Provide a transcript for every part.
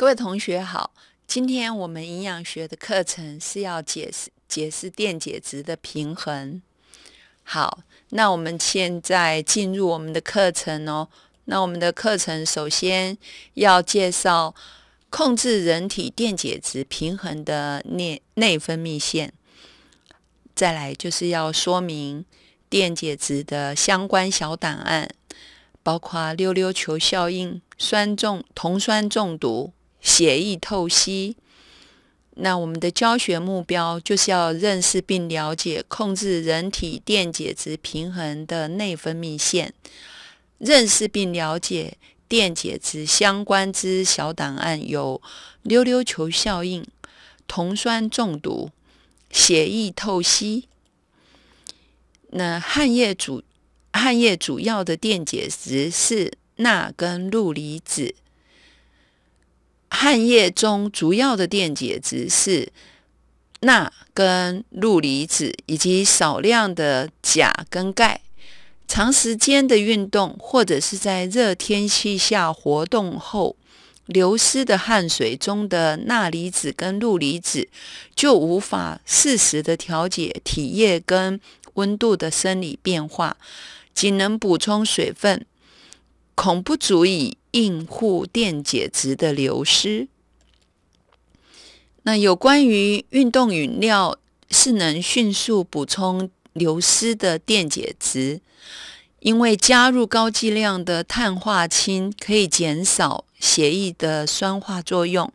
各位同学好，今天我们营养学的课程是要解释解释电解质的平衡。好，那我们现在进入我们的课程哦。那我们的课程首先要介绍控制人体电解质平衡的内内分泌腺，再来就是要说明电解质的相关小档案，包括溜溜球效应、酸中、酮酸中毒。血液透析。那我们的教学目标就是要认识并了解控制人体电解质平衡的内分泌腺，认识并了解电解质相关之小档案有溜溜球效应、酮酸中毒、血液透析。那汗液主汗液主要的电解质是钠跟氯离子。汗液中主要的电解质是钠跟氯离子，以及少量的钾跟钙。长时间的运动或者是在热天气下活动后，流失的汗水中的钠离子跟氯离子就无法适时的调节体液跟温度的生理变化，仅能补充水分，恐不足以。应互电解质的流失。那有关于运动饮料是能迅速补充流失的电解质，因为加入高剂量的碳化氢可以减少血液的酸化作用，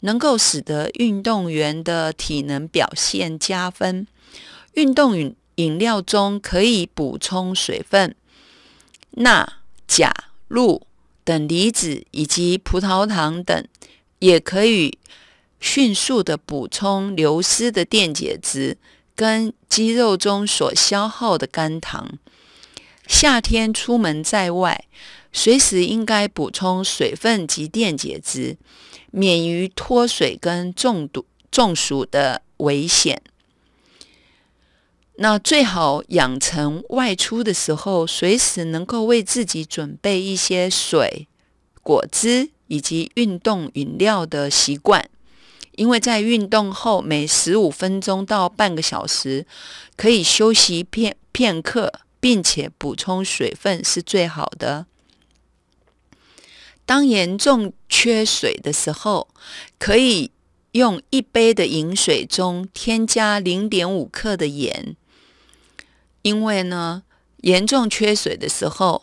能够使得运动员的体能表现加分。运动饮饮料中可以补充水分、钠、钾、氯。等离子以及葡萄糖等，也可以迅速的补充流失的电解质跟肌肉中所消耗的肝糖。夏天出门在外，随时应该补充水分及电解质，免于脱水跟中毒中暑的危险。那最好养成外出的时候，随时能够为自己准备一些水果汁以及运动饮料的习惯，因为在运动后每十五分钟到半个小时可以休息片片刻，并且补充水分是最好的。当严重缺水的时候，可以用一杯的饮水中添加零点五克的盐。因为呢，严重缺水的时候，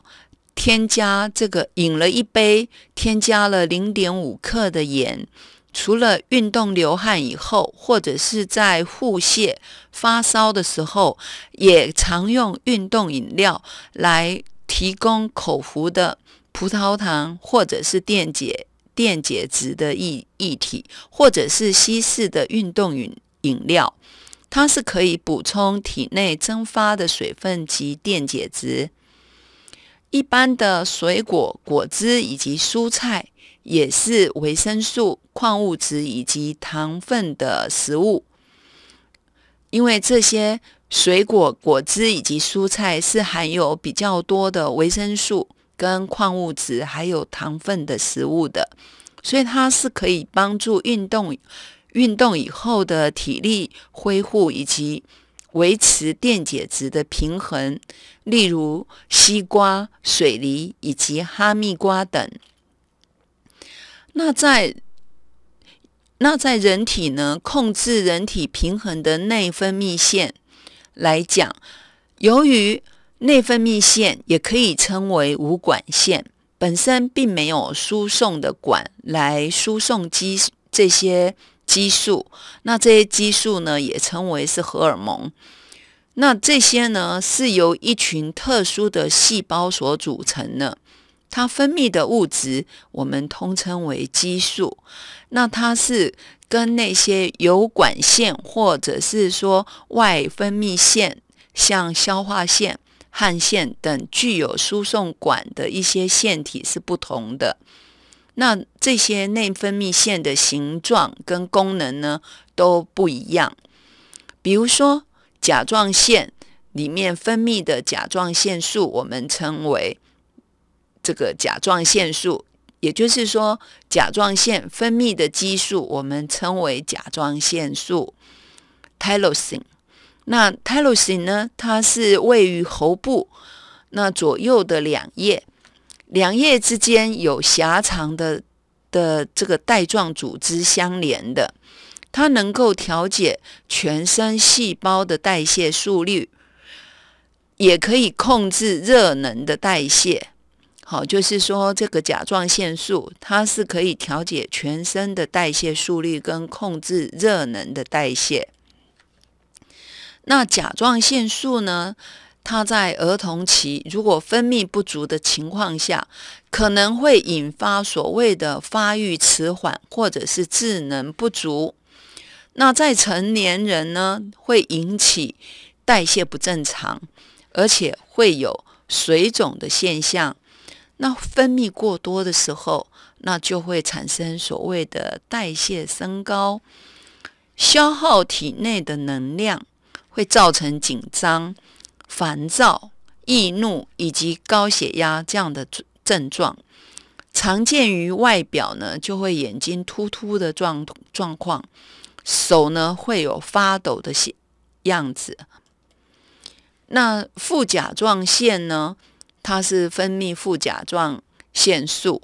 添加这个饮了一杯，添加了零点五克的盐。除了运动流汗以后，或者是在腹泻、发烧的时候，也常用运动饮料来提供口服的葡萄糖或者是电解电解质的液液体，或者是稀释的运动饮饮料。它是可以补充体内蒸发的水分及电解质。一般的水果、果汁以及蔬菜也是维生素、矿物质以及糖分的食物，因为这些水果、果汁以及蔬菜是含有比较多的维生素、跟矿物质，还有糖分的食物的，所以它是可以帮助运动。运动以后的体力恢复以及维持电解质的平衡，例如西瓜、水梨以及哈密瓜等。那在那在人体呢，控制人体平衡的内分泌腺来讲，由于内分泌腺也可以称为无管腺，本身并没有输送的管来输送机这些。激素，那这些激素呢，也称为是荷尔蒙。那这些呢，是由一群特殊的细胞所组成的，它分泌的物质我们通称为激素。那它是跟那些有管线或者是说外分泌腺，像消化腺、汗腺等具有输送管的一些腺体是不同的。那这些内分泌腺的形状跟功能呢都不一样，比如说甲状腺里面分泌的甲状腺素，我们称为这个甲状腺素，也就是说甲状腺分泌的激素，我们称为甲状腺素 （thyroxine）。那 thyroxine 呢，它是位于喉部那左右的两叶。两叶之间有狭长的的这个带状组织相连的，它能够调节全身细胞的代谢速率，也可以控制热能的代谢。好，就是说这个甲状腺素，它是可以调节全身的代谢速率跟控制热能的代谢。那甲状腺素呢？它在儿童期，如果分泌不足的情况下，可能会引发所谓的发育迟缓或者是智能不足。那在成年人呢，会引起代谢不正常，而且会有水肿的现象。那分泌过多的时候，那就会产生所谓的代谢升高，消耗体内的能量，会造成紧张。烦躁、易怒以及高血压这样的症状，常见于外表呢，就会眼睛突突的状状况，手呢会有发抖的样样子。那副甲状腺呢，它是分泌副甲状腺素。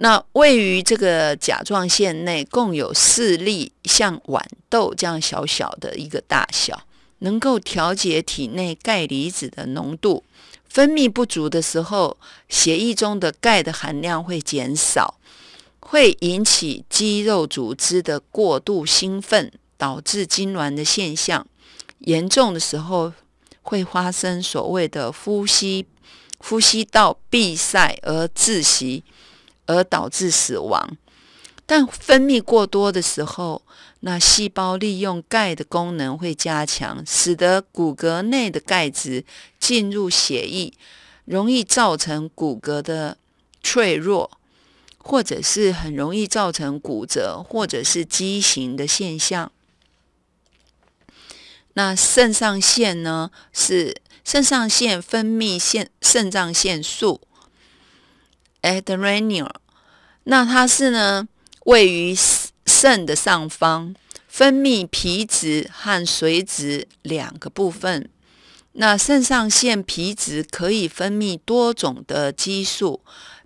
那位于这个甲状腺内，共有四粒，像豌豆这样小小的一个大小。能够调节体内钙离子的浓度，分泌不足的时候，血液中的钙的含量会减少，会引起肌肉组织的过度兴奋，导致痉挛的现象。严重的时候，会发生所谓的呼吸呼吸道闭塞而窒息，而导致死亡。但分泌过多的时候，那细胞利用钙的功能会加强，使得骨骼内的钙质进入血液，容易造成骨骼的脆弱，或者是很容易造成骨折，或者是畸形的现象。那肾上腺呢？是肾上腺分泌腺肾上腺素 a d r e n a l 那它是呢，位于。肾的上方分泌皮质和髓质两个部分。那肾上腺皮质可以分泌多种的激素，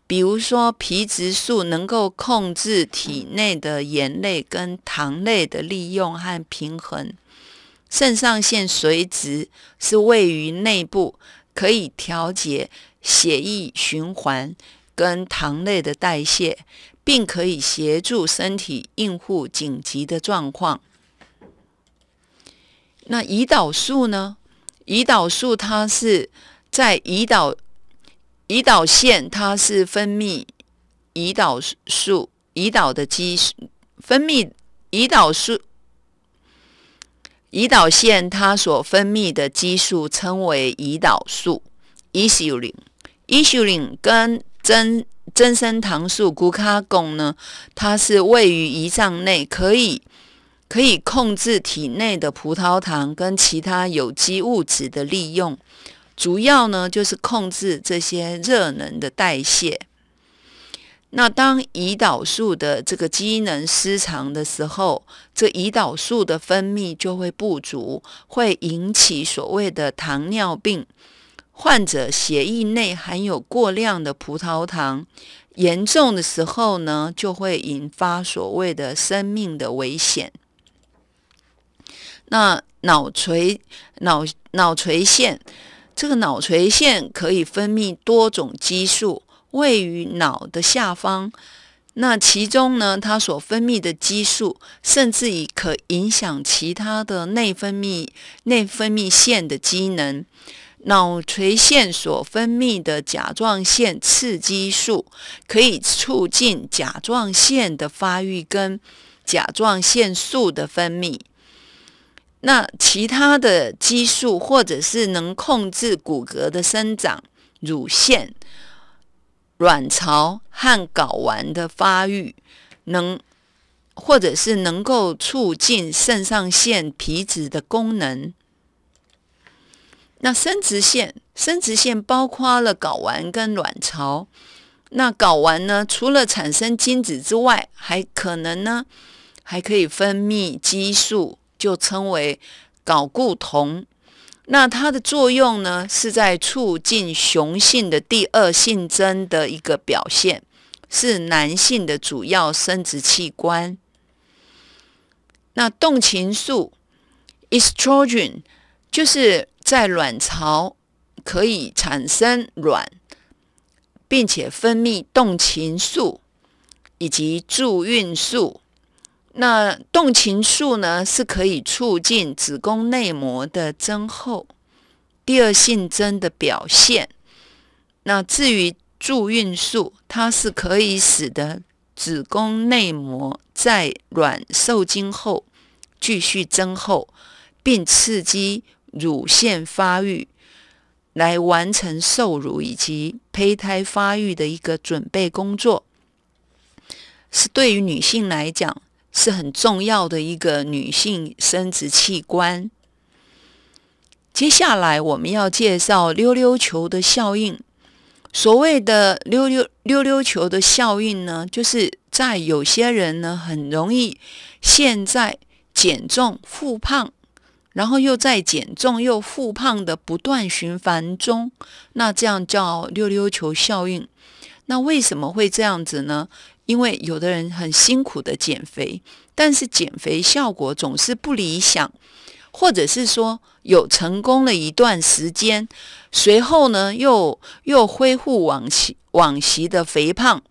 比如说皮质素能够控制体内的盐类跟糖类的利用和平衡。肾上腺髓质是位于内部，可以调节血液循环跟糖类的代谢。并可以协助身体应付紧急的状况。那胰岛素呢？胰岛素它是在胰岛胰岛腺，它是分泌胰岛素，胰岛的激素分泌胰岛素。胰岛腺它所分泌的激素称为胰岛素 （insulin）。insulin 跟真增生糖素 （Gluagon） 呢，它是位于胰脏内，可以可以控制体内的葡萄糖跟其他有机物质的利用，主要呢就是控制这些热能的代谢。那当胰岛素的这个机能失常的时候，这胰岛素的分泌就会不足，会引起所谓的糖尿病。患者血液内含有过量的葡萄糖，严重的时候呢，就会引发所谓的生命的危险。那脑垂脑脑垂腺，这个脑垂腺可以分泌多种激素，位于脑的下方。那其中呢，它所分泌的激素甚至以可影响其他的内分泌内分泌腺的机能。脑垂腺所分泌的甲状腺刺激素可以促进甲状腺的发育跟甲状腺素的分泌。那其他的激素或者是能控制骨骼的生长、乳腺、卵巢和睾丸的发育，能或者是能够促进肾上腺皮质的功能。那生殖腺，生殖腺包括了睾丸跟卵巢。那睾丸呢，除了产生精子之外，还可能呢，还可以分泌激素，就称为睾固酮。那它的作用呢，是在促进雄性的第二性征的一个表现，是男性的主要生殖器官。那动情素 （estrogen） 就是。在卵巢可以产生卵，并且分泌动情素以及助孕素。那动情素呢，是可以促进子宫内膜的增厚，第二性征的表现。那至于助孕素，它是可以使得子宫内膜在卵受精后继续增厚，并刺激。乳腺发育来完成受乳以及胚胎发育的一个准备工作，是对于女性来讲是很重要的一个女性生殖器官。接下来我们要介绍溜溜球的效应。所谓的溜溜溜溜球的效应呢，就是在有些人呢很容易现在减重复胖。然后又在减重又复胖的不断循环中，那这样叫溜溜球效应。那为什么会这样子呢？因为有的人很辛苦的减肥，但是减肥效果总是不理想，或者是说有成功了一段时间，随后呢又又恢复往昔往昔的肥胖。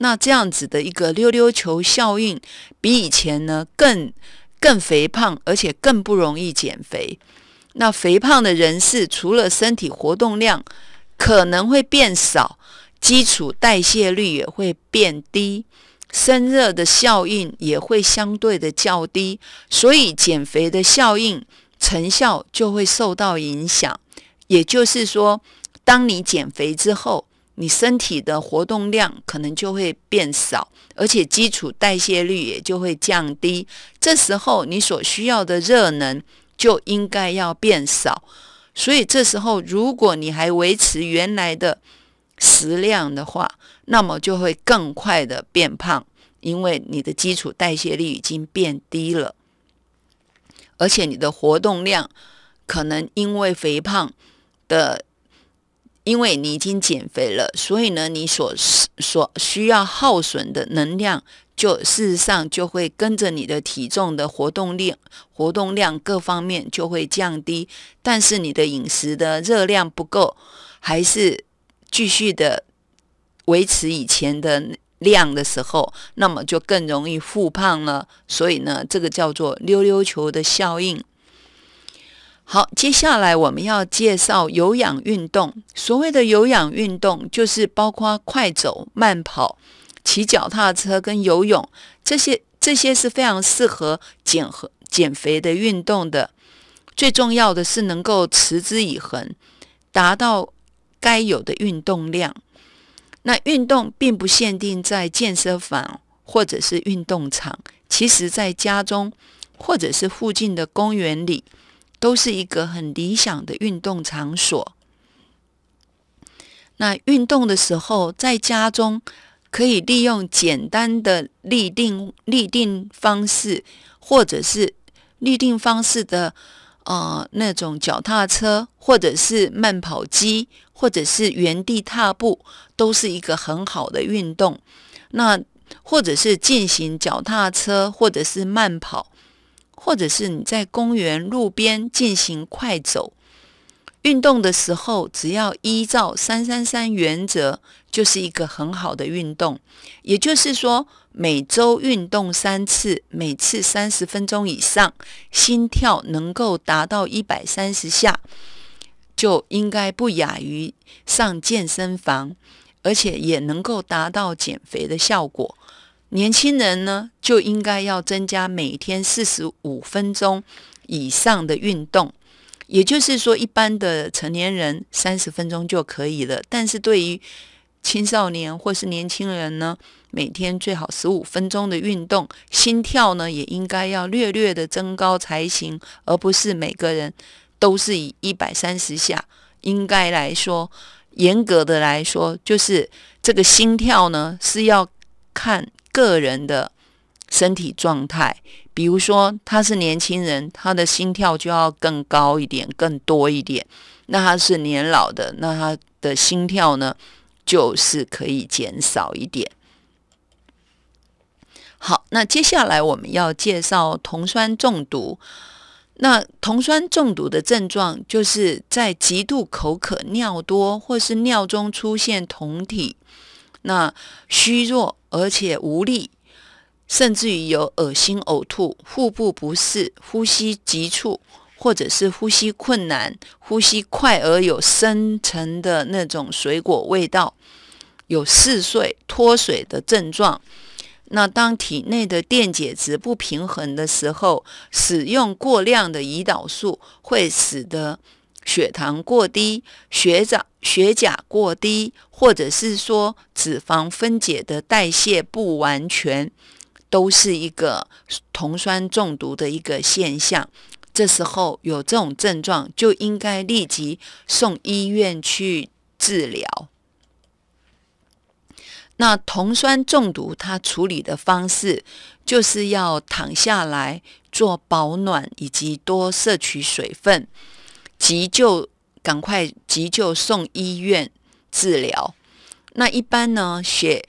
那这样子的一个溜溜球效应，比以前呢更。更肥胖，而且更不容易减肥。那肥胖的人士，除了身体活动量可能会变少，基础代谢率也会变低，生热的效应也会相对的较低，所以减肥的效应成效就会受到影响。也就是说，当你减肥之后，你身体的活动量可能就会变少，而且基础代谢率也就会降低。这时候你所需要的热能就应该要变少，所以这时候如果你还维持原来的食量的话，那么就会更快的变胖，因为你的基础代谢率已经变低了，而且你的活动量可能因为肥胖的。因为你已经减肥了，所以呢，你所所需要耗损的能量，就事实上就会跟着你的体重的活动量、活动量各方面就会降低。但是你的饮食的热量不够，还是继续的维持以前的量的时候，那么就更容易复胖了。所以呢，这个叫做溜溜球的效应。好，接下来我们要介绍有氧运动。所谓的有氧运动，就是包括快走、慢跑、骑脚踏车跟游泳这些。这些是非常适合减和减肥的运动的。最重要的是能够持之以恒，达到该有的运动量。那运动并不限定在健身房或者是运动场，其实在家中或者是附近的公园里。都是一个很理想的运动场所。那运动的时候，在家中可以利用简单的立定、立定方式，或者是立定方式的，呃，那种脚踏车，或者是慢跑机，或者是原地踏步，都是一个很好的运动。那或者是进行脚踏车，或者是慢跑。或者是你在公园路边进行快走运动的时候，只要依照三三三原则，就是一个很好的运动。也就是说，每周运动三次，每次三十分钟以上，心跳能够达到一百三十下，就应该不亚于上健身房，而且也能够达到减肥的效果。年轻人呢，就应该要增加每天四十五分钟以上的运动，也就是说，一般的成年人三十分钟就可以了。但是对于青少年或是年轻人呢，每天最好十五分钟的运动，心跳呢也应该要略略的增高才行，而不是每个人都是以一百三十下。应该来说，严格的来说，就是这个心跳呢是要看。个人的身体状态，比如说他是年轻人，他的心跳就要更高一点、更多一点；那他是年老的，那他的心跳呢，就是可以减少一点。好，那接下来我们要介绍酮酸中毒。那酮酸中毒的症状就是在极度口渴、尿多，或是尿中出现酮体。那虚弱。而且无力，甚至于有恶心、呕吐、腹部不适、呼吸急促，或者是呼吸困难、呼吸快而有深沉的那种水果味道，有嗜睡、脱水的症状。那当体内的电解质不平衡的时候，使用过量的胰岛素会使得。血糖过低、血钾血钾过低，或者是说脂肪分解的代谢不完全，都是一个酮酸中毒的一个现象。这时候有这种症状，就应该立即送医院去治疗。那酮酸中毒，它处理的方式就是要躺下来做保暖，以及多摄取水分。急救，赶快急救，送医院治疗。那一般呢，血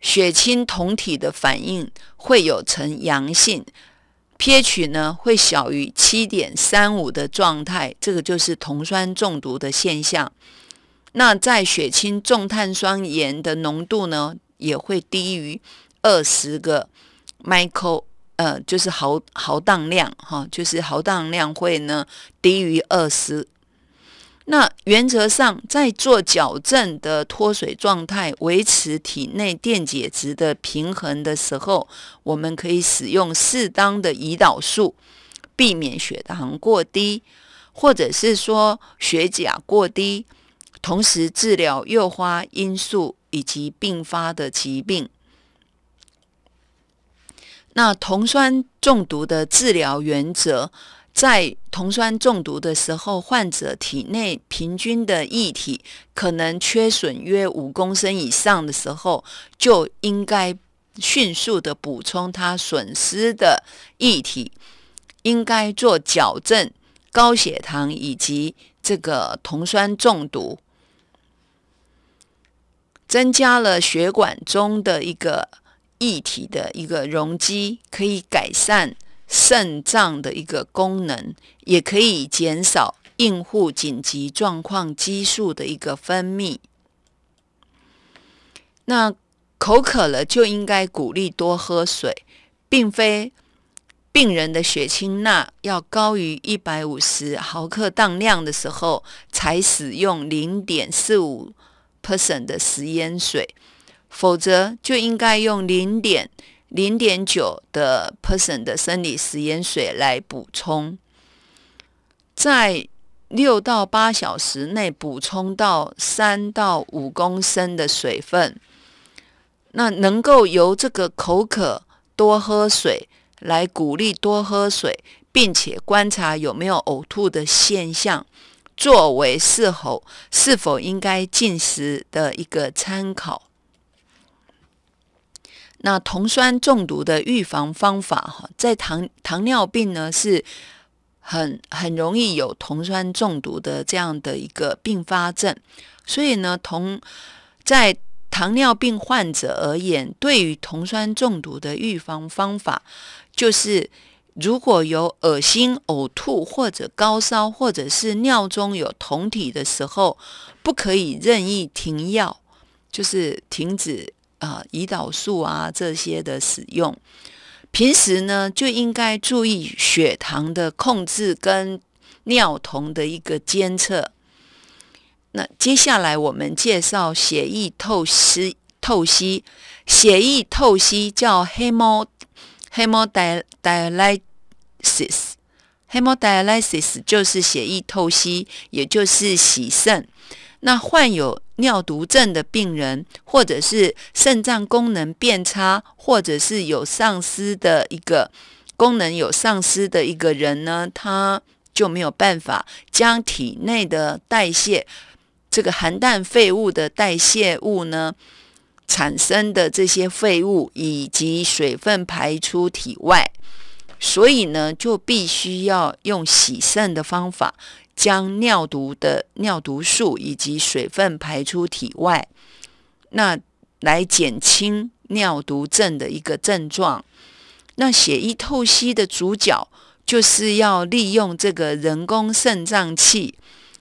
血清酮体的反应会有呈阳性，pH 呢会小于七点三五的状态，这个就是酮酸中毒的现象。那在血清重碳酸盐的浓度呢，也会低于二十个 michael。呃，就是毫毫当量哈，就是毫当量会呢低于二十。那原则上，在做矫正的脱水状态，维持体内电解质的平衡的时候，我们可以使用适当的胰岛素，避免血糖过低，或者是说血钾过低，同时治疗诱发因素以及并发的疾病。那酮酸中毒的治疗原则，在酮酸中毒的时候，患者体内平均的液体可能缺损约五公升以上的时候，就应该迅速的补充它损失的液体，应该做矫正高血糖以及这个酮酸中毒，增加了血管中的一个。液体的一个容积可以改善肾脏的一个功能，也可以减少应付紧急状况激素的一个分泌。那口渴了就应该鼓励多喝水，并非病人的血清钠要高于一百五十毫克当量的时候才使用零点四五 percent 的食盐水。否则就应该用零点零点九的 p e r s o n 的生理食盐水来补充，在六到八小时内补充到三到五公升的水分。那能够由这个口渴多喝水来鼓励多喝水，并且观察有没有呕吐的现象，作为是否是否应该进食的一个参考。那酮酸中毒的预防方法，哈，在糖糖尿病呢是很很容易有酮酸中毒的这样的一个并发症，所以呢，同在糖尿病患者而言，对于酮酸中毒的预防方法，就是如果有恶心、呕吐或者高烧，或者是尿中有酮体的时候，不可以任意停药，就是停止。啊，胰岛素啊这些的使用，平时呢就应该注意血糖的控制跟尿酮的一个监测。那接下来我们介绍血液透析，透析，血液透析叫 hemodialysis，hemodialysis 就是血液透析，也就是洗肾。那患有尿毒症的病人，或者是肾脏功能变差，或者是有丧失的一个功能有丧失的一个人呢，他就没有办法将体内的代谢这个含氮废物的代谢物呢产生的这些废物以及水分排出体外，所以呢，就必须要用洗肾的方法。将尿毒的尿毒素以及水分排出体外，那来减轻尿毒症的一个症状。那血液透析的主角就是要利用这个人工肾脏器，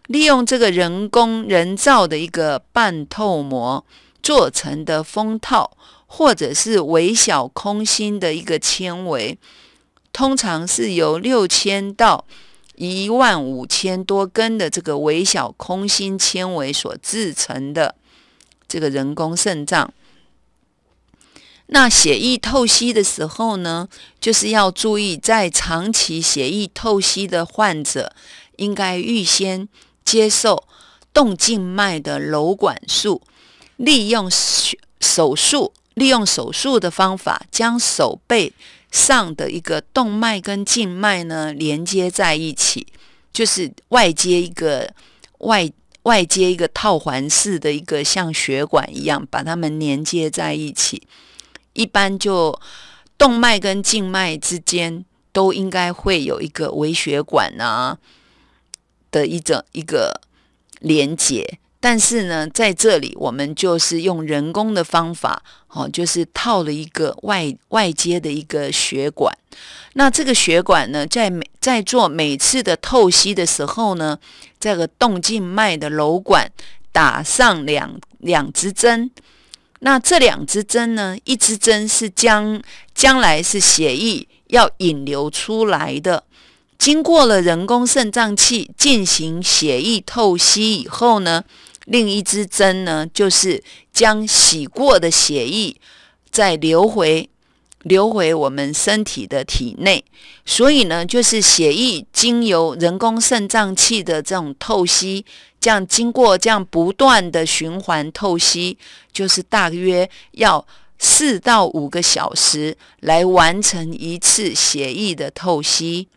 利用这个人工人造的一个半透膜做成的封套，或者是微小空心的一个纤维，通常是由六千到。一万五千多根的这个微小空心纤维所制成的这个人工肾脏。那血液透析的时候呢，就是要注意，在长期血液透析的患者，应该预先接受动静脉的瘘管术，利用手术利用手术的方法将手背。上的一个动脉跟静脉呢连接在一起，就是外接一个外外接一个套环式的一个像血管一样把它们连接在一起。一般就动脉跟静脉之间都应该会有一个微血管啊的一种一个连接。但是呢，在这里我们就是用人工的方法，哦，就是套了一个外外接的一个血管。那这个血管呢，在每在做每次的透析的时候呢，这个动静脉的瘘管打上两两支针。那这两支针呢，一支针是将将来是血液要引流出来的，经过了人工肾脏器进行血液透析以后呢。另一支针呢，就是将洗过的血液再流回、流回我们身体的体内。所以呢，就是血液经由人工肾脏器的这种透析，这样经过这样不断的循环透析，就是大约要四到五个小时来完成一次血液的透析。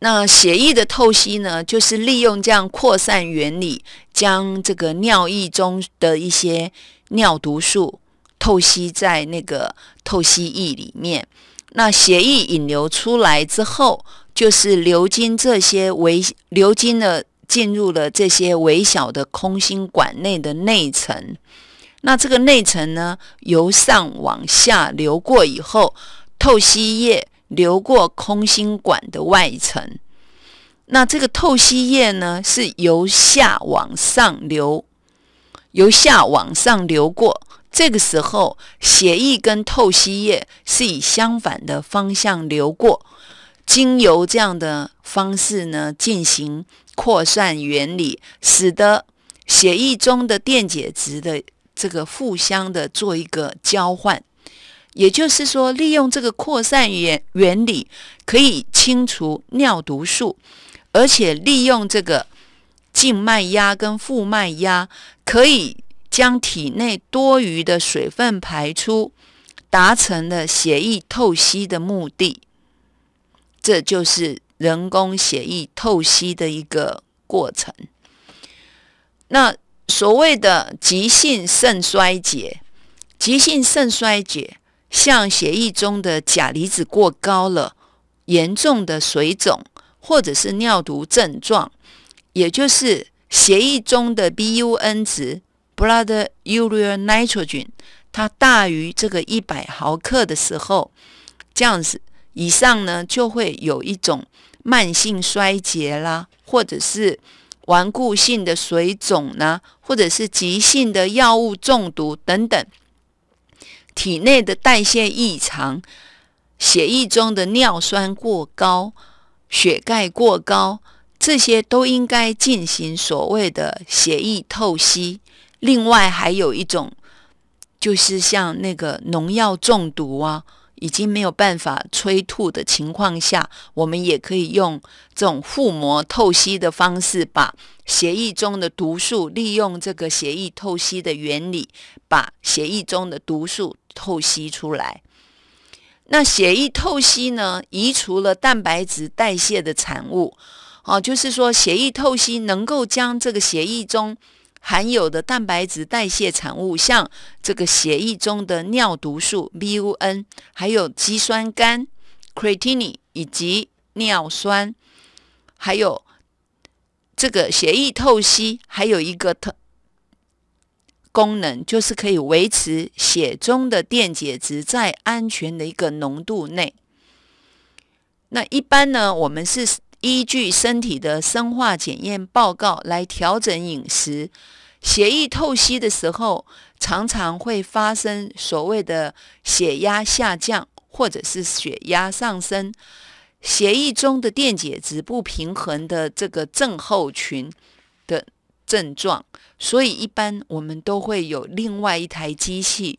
那血液的透析呢，就是利用这样扩散原理，将这个尿液中的一些尿毒素透析在那个透析液里面。那血液引流出来之后，就是流经这些微流经了进入了这些微小的空心管内的内层。那这个内层呢，由上往下流过以后，透析液。流过空心管的外层，那这个透析液呢，是由下往上流，由下往上流过。这个时候，血液跟透析液是以相反的方向流过，经由这样的方式呢，进行扩散原理，使得血液中的电解质的这个互相的做一个交换。也就是说，利用这个扩散原原理可以清除尿毒素，而且利用这个静脉压跟腹脉压可以将体内多余的水分排出，达成的血液透析的目的。这就是人工血液透析的一个过程。那所谓的急性肾衰竭，急性肾衰竭。像血液中的钾离子过高了，严重的水肿，或者是尿毒症状，也就是血液中的 BUN 值 （Blood Urea Nitrogen） 它大于这个一百毫克的时候，这样子以上呢，就会有一种慢性衰竭啦，或者是顽固性的水肿呢，或者是急性的药物中毒等等。体内的代谢异常，血液中的尿酸过高、血钙过高，这些都应该进行所谓的血液透析。另外，还有一种就是像那个农药中毒啊，已经没有办法催吐的情况下，我们也可以用这种腹膜透析的方式，把血液中的毒素利用这个血液透析的原理，把血液中的毒素。透析出来，那血液透析呢？移除了蛋白质代谢的产物，哦，就是说血液透析能够将这个血液中含有的蛋白质代谢产物，像这个血液中的尿毒素 （BUN） 还有肌酸酐 （Creatinine） 以及尿酸，还有这个血液透析还有一个特。功能就是可以维持血中的电解质在安全的一个浓度内。那一般呢，我们是依据身体的生化检验报告来调整饮食。血液透析的时候，常常会发生所谓的血压下降或者是血压上升，血液中的电解质不平衡的这个症候群的。症状，所以一般我们都会有另外一台机器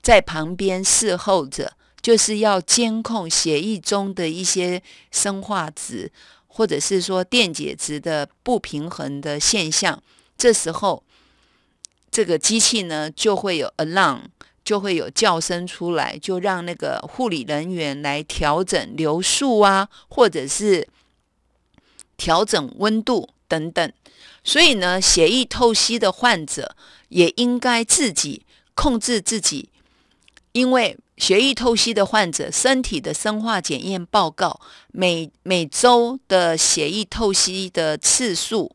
在旁边伺候着，就是要监控血液中的一些生化值，或者是说电解质的不平衡的现象。这时候，这个机器呢就会有 alarm，就会有叫声出来，就让那个护理人员来调整流速啊，或者是调整温度。等等，所以呢，血液透析的患者也应该自己控制自己，因为血液透析的患者身体的生化检验报告，每每周的血液透析的次数，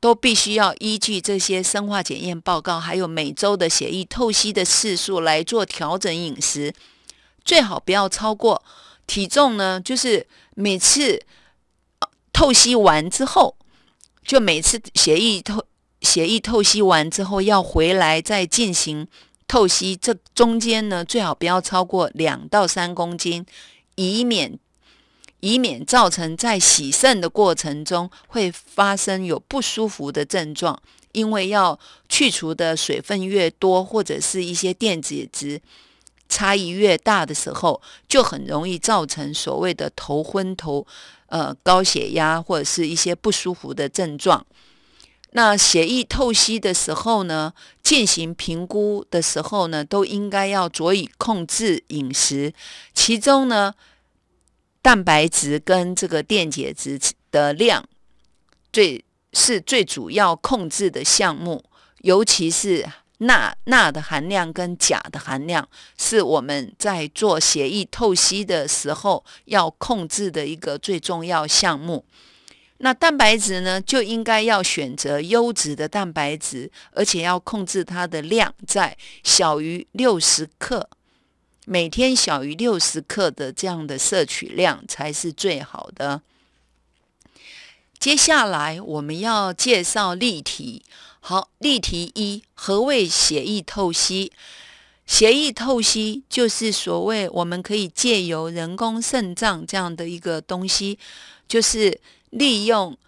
都必须要依据这些生化检验报告，还有每周的血液透析的次数来做调整饮食，最好不要超过体重呢，就是每次。透析完之后，就每次协议透协议透析完之后要回来再进行透析，这中间呢，最好不要超过两到三公斤，以免以免造成在洗肾的过程中会发生有不舒服的症状，因为要去除的水分越多或者是一些电解质。差异越大的时候，就很容易造成所谓的头昏头，呃高血压或者是一些不舒服的症状。那血液透析的时候呢，进行评估的时候呢，都应该要着以控制饮食，其中呢，蛋白质跟这个电解质的量，最是最主要控制的项目，尤其是。钠钠的含量跟钾的含量是我们在做血液透析的时候要控制的一个最重要项目。那蛋白质呢，就应该要选择优质的蛋白质，而且要控制它的量在小于六十克每天，小于六十克的这样的摄取量才是最好的。接下来我们要介绍例题。好，例题一，何谓血液透析？血液透析就是所谓我们可以借由人工肾脏这样的一个东西，就是利用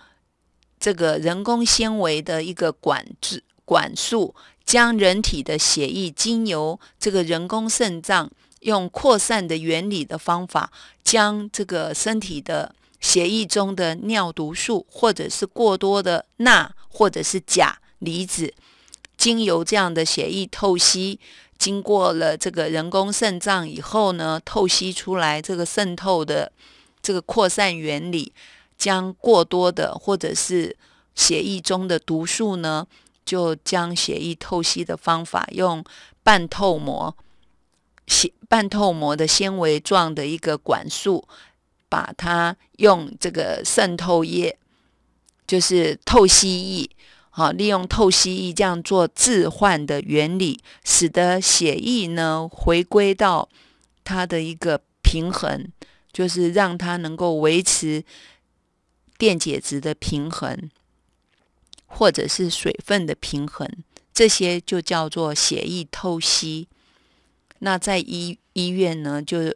这个人工纤维的一个管子管束，将人体的血液经由这个人工肾脏，用扩散的原理的方法，将这个身体的血液中的尿毒素，或者是过多的钠，或者是钾。离子经由这样的血液透析，经过了这个人工肾脏以后呢，透析出来这个渗透的这个扩散原理，将过多的或者是血液中的毒素呢，就将血液透析的方法用半透膜纤半透膜的纤维状的一个管束，把它用这个渗透液，就是透析液。好，利用透析仪这样做置换的原理，使得血液呢回归到它的一个平衡，就是让它能够维持电解质的平衡，或者是水分的平衡，这些就叫做血液透析。那在医医院呢，就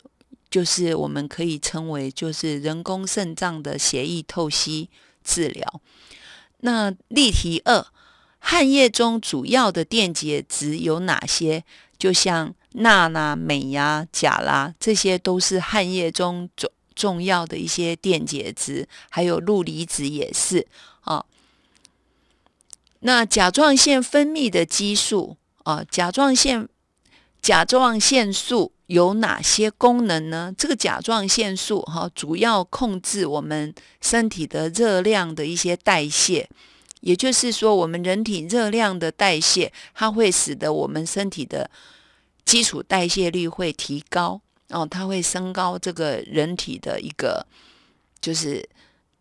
就是我们可以称为就是人工肾脏的血液透析治疗。那例题二，汗液中主要的电解质有哪些？就像钠啦、镁呀、钾啦，这些都是汗液中重重要的一些电解质，还有氯离子也是啊。那甲状腺分泌的激素啊，甲状腺甲状腺素。有哪些功能呢？这个甲状腺素哈，主要控制我们身体的热量的一些代谢。也就是说，我们人体热量的代谢，它会使得我们身体的基础代谢率会提高哦，它会升高这个人体的一个就是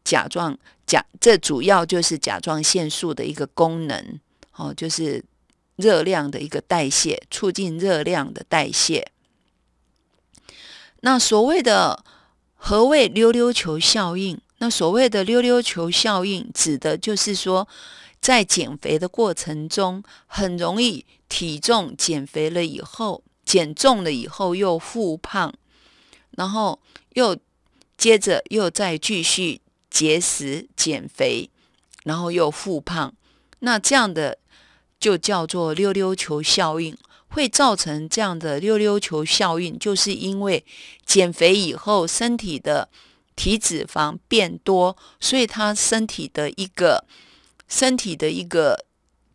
甲状甲，这主要就是甲状腺素的一个功能哦，就是热量的一个代谢，促进热量的代谢。那所谓的何谓溜溜球效应？那所谓的溜溜球效应，指的就是说，在减肥的过程中，很容易体重减肥了以后，减重了以后又复胖，然后又接着又再继续节食减肥，然后又复胖。那这样的就叫做溜溜球效应。会造成这样的溜溜球效应，就是因为减肥以后身体的体脂肪变多，所以它身体的一个身体的一个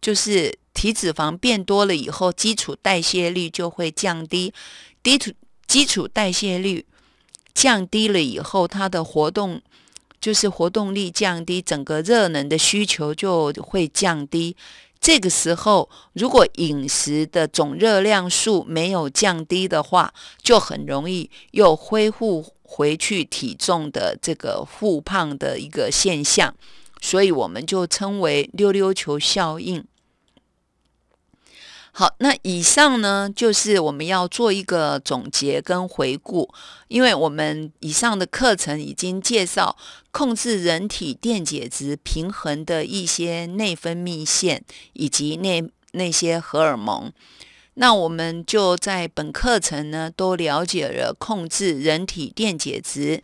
就是体脂肪变多了以后，基础代谢率就会降低。基础基础代谢率降低了以后，它的活动就是活动力降低，整个热能的需求就会降低。这个时候，如果饮食的总热量数没有降低的话，就很容易又恢复回去体重的这个复胖的一个现象，所以我们就称为溜溜球效应。好，那以上呢，就是我们要做一个总结跟回顾，因为我们以上的课程已经介绍控制人体电解质平衡的一些内分泌腺以及那那些荷尔蒙。那我们就在本课程呢，都了解了控制人体电解质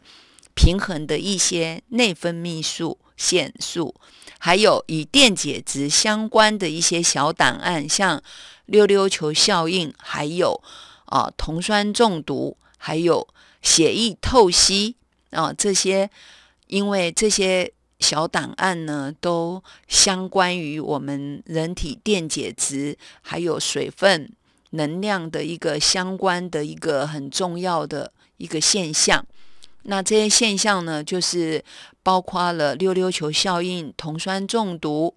平衡的一些内分泌素、腺素，还有与电解质相关的一些小档案，像。溜溜球效应，还有啊，酮酸中毒，还有血液透析啊，这些，因为这些小档案呢，都相关于我们人体电解质、还有水分、能量的一个相关的一个很重要的一个现象。那这些现象呢，就是包括了溜溜球效应、酮酸中毒，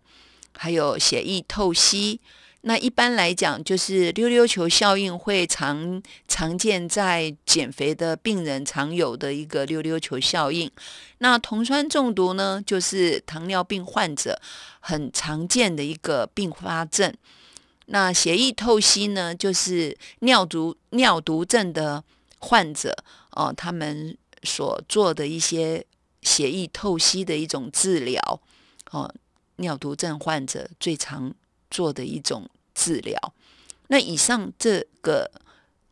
还有血液透析。那一般来讲，就是溜溜球效应会常常见在减肥的病人常有的一个溜溜球效应。那酮酸中毒呢，就是糖尿病患者很常见的一个并发症。那血液透析呢，就是尿毒尿毒症的患者哦，他们所做的一些血液透析的一种治疗哦。尿毒症患者最常做的一种治疗。那以上这个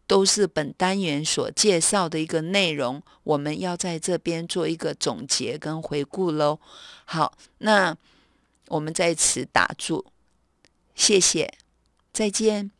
都是本单元所介绍的一个内容，我们要在这边做一个总结跟回顾喽。好，那我们在此打住，谢谢，再见。